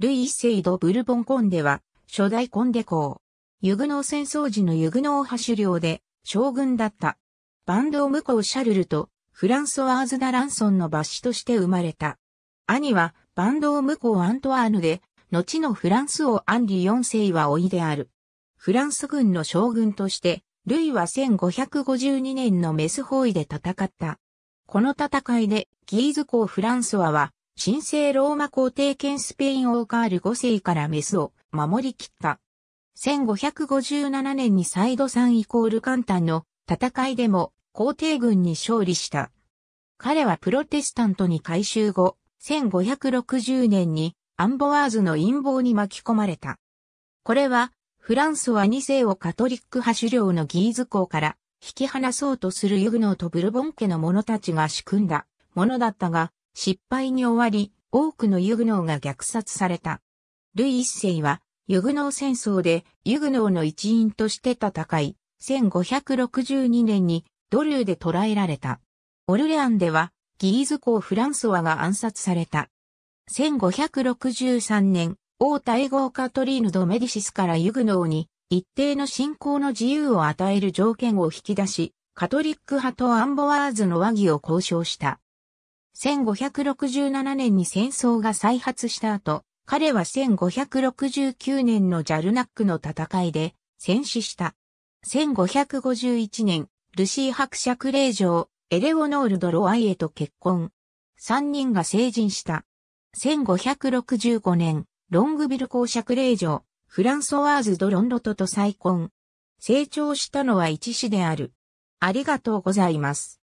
ルイ一世ド・ブルボンコンデは、初代コンデ公。ユグノー戦争時のユグノー派首領で、将軍だった。バンド・オムコシャルルと、フランソワーズ・ダ・ランソンの抜子として生まれた。兄は、バンド・オムコアントワーヌで、後のフランス王アンリ4世は老いである。フランス軍の将軍として、ルイは1552年のメス包囲で戦った。この戦いで、ギーズ公フランソワは、神聖ローマ皇帝兼スペイン王カール5世からメスを守り切った。1557年にサイド3イコール簡単の戦いでも皇帝軍に勝利した。彼はプロテスタントに改修後、1560年にアンボワーズの陰謀に巻き込まれた。これは、フランスは2世をカトリック派主領のギーズ校から引き離そうとするユグノーとブルボン家の者たちが仕組んだものだったが、失敗に終わり、多くのユグノーが虐殺された。ルイ一世は、ユグノー戦争でユグノーの一員として戦い、1562年にドリューで捕らえられた。オルレアンでは、ギーズ公フランソワが暗殺された。1563年、王太豪カトリーヌ・ド・メディシスからユグノーに一定の信仰の自由を与える条件を引き出し、カトリック派とアンボワーズの和議を交渉した。1567年に戦争が再発した後、彼は1569年のジャルナックの戦いで戦死した。1551年、ルシー伯爵令嬢、エレオノール・ド・ロアイエと結婚。3人が成人した。1565年、ロングビル公爵令嬢、フランソワーズ・ド・ロンロトと再婚。成長したのは一子である。ありがとうございます。